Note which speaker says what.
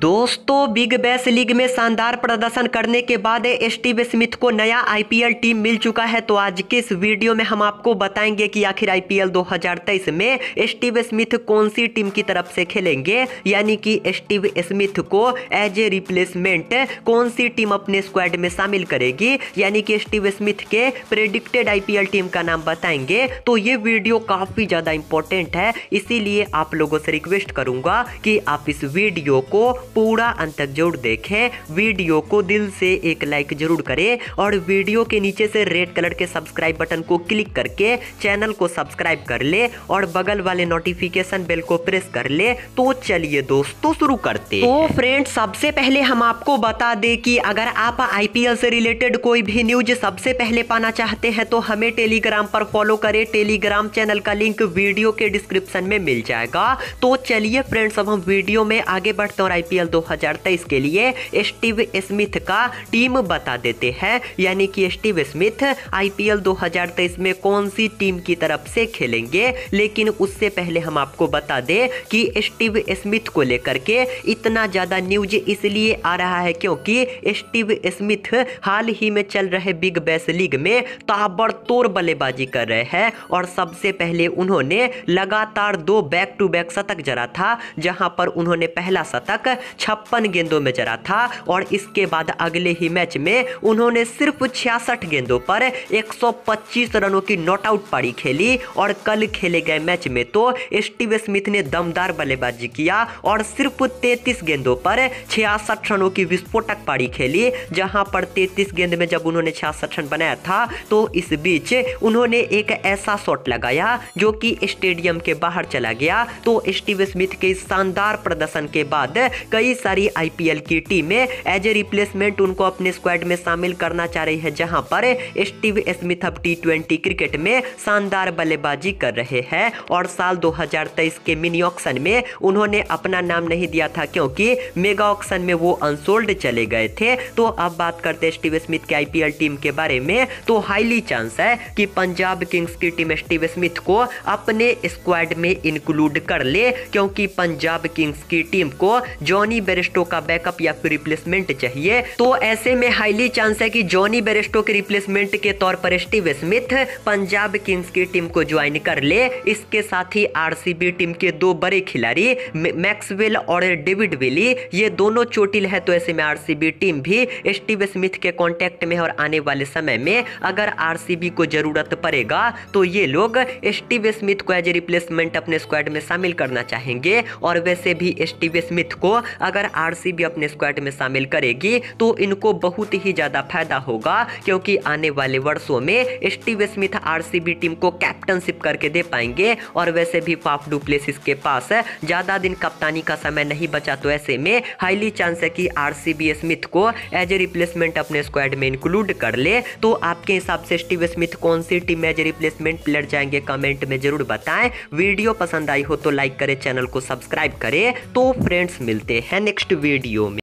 Speaker 1: दोस्तों बिग बैस लीग में शानदार प्रदर्शन करने के बाद स्टीव स्मिथ को नया आईपीएल टीम मिल चुका है तो आज के इस वीडियो में हम आपको बताएंगे कि आखिर आईपीएल 2023 में स्टीव स्मिथ कौन सी टीम की तरफ से खेलेंगे यानी कि स्टीव स्मिथ को एज ए रिप्लेसमेंट कौन सी टीम अपने स्क्वाड में शामिल करेगी यानी कि स्टीव स्मिथ के प्रेडिक्टेड एल टीम का नाम बताएंगे तो ये वीडियो काफ़ी ज़्यादा इंपॉर्टेंट है इसीलिए आप लोगों से रिक्वेस्ट करूंगा कि आप इस वीडियो को पूरा अंत तक जरूर देखें वीडियो को दिल से एक लाइक जरूर करें और वीडियो के नीचे से रेड कलर के सब्सक्राइब बटन को क्लिक करके चैनल को सब्सक्राइब कर ले और बगल वाले नोटिफिकेशन बेल को प्रेस कर ले तो चलिए दोस्तों शुरू करते तो फ्रेंड सबसे पहले हम आपको बता दे कि अगर आप आईपीएल से रिलेटेड कोई भी न्यूज सबसे पहले पाना चाहते हैं तो हमें टेलीग्राम पर फॉलो करें टेलीग्राम चैनल का लिंक वीडियो के डिस्क्रिप्शन में मिल जाएगा तो चलिए फ्रेंड्स अब हम वीडियो में आगे बढ़ते हैं और आईपीएल आईपीएल 2023 के लिए स्टीव स्मिथ का टीम बता देते हैं यानी कि स्टीव स्मिथ आईपीएल 2023 में कौन सी टीम की तरफ से खेलेंगे लेकिन उससे पहले हम आपको बता दें कि स्टीव स्मिथ को लेकर के इतना ज़्यादा न्यूज इसलिए आ रहा है क्योंकि स्टीव स्मिथ हाल ही में चल रहे बिग बैस लीग में ताबड़तोड़ बल्लेबाजी कर रहे हैं और सबसे पहले उन्होंने लगातार दो बैक टू बैक शतक जरा था जहां पर उन्होंने पहला शतक छप्पन गेंदों में जरा था और इसके बाद अगले ही मैच में उन्होंने सिर्फ छियासठ गेंदों पर 125 रनों की नॉट आउट पारी खेली और कल खेले गए मैच में तो स्टीव स्मिथ ने दमदार बल्लेबाजी किया और सिर्फ 33 गेंदों पर छियासठ रनों की विस्फोटक पारी खेली जहां पर 33 गेंद में जब उन्होंने छियासठ रन बनाया था तो इस बीच उन्होंने एक ऐसा शॉट लगाया जो कि स्टेडियम के बाहर चला गया तो स्टीव स्मिथ के शानदार प्रदर्शन के बाद कई सारी आईपीएल की टीमें एज ए रिप्लेसमेंट उनको अपने स्क्वाड में शामिल करना चाह रही है जहां पर स्टीव स्मिथ अब टी ट्वेंटी क्रिकेट में शानदार बल्लेबाजी कर रहे हैं और साल 2023 के मिनी ऑक्शन में उन्होंने अपना नाम नहीं दिया था क्योंकि मेगा ऑक्शन में वो अनसोल्ड चले गए थे तो अब बात करते हैं स्टीव स्मिथ के आईपीएल टीम के बारे में तो हाईली चांस है कि पंजाब किंग्स की टीम स्टीव स्मिथ को अपने स्क्वाड में इंक्लूड कर ले क्योंकि पंजाब किंग्स की टीम को जॉन जॉनी बेरिस्टो का बैकअप या फिर रिप्लेसमेंट चाहिए तो ऐसे में हाईली चांस है कि जॉनी बेरिस्टो के रिप्लेसमेंट के तौर पर स्टीव स्मिथ पंजाब किंग्स की टीम को ज्वाइन कर ले इसके साथ ही आरसीबी टीम के दो बड़े खिलाड़ी मैक्सवेल और डेविड विली ये दोनों चोटिल है तो ऐसे में आरसीबी टीम भी स्टीव स्मिथ के कॉन्टेक्ट में और आने वाले समय में अगर आरसीबी को जरूरत पड़ेगा तो ये लोग स्टीव स्मिथ को एज ए रिप्लेसमेंट अपने स्क्वाड में शामिल करना चाहेंगे और वैसे भी स्टीव स्मिथ को अगर आरसीबी अपने स्क्वाड में शामिल करेगी तो इनको बहुत ही ज़्यादा फायदा होगा क्योंकि आने वाले वर्षों में स्टीव स्मिथ आरसीबी टीम को कैप्टनशिप करके दे पाएंगे और वैसे भी फाफ डुप्लेस के पास ज़्यादा दिन कप्तानी का समय नहीं बचा तो ऐसे में हाईली चांस है कि आर स्मिथ को एज ए रिप्लेसमेंट अपने स्क्वाड में इंक्लूड कर ले तो आपके हिसाब से स्टीव स्मिथ कौन सी team as a replacement player जाएंगे कमेंट में जरूर बताएं वीडियो पसंद आई हो तो लाइक करें चैनल को सब्सक्राइब करें तो फ्रेंड्स मिलते हैं हैं नेक्स्ट वीडियो में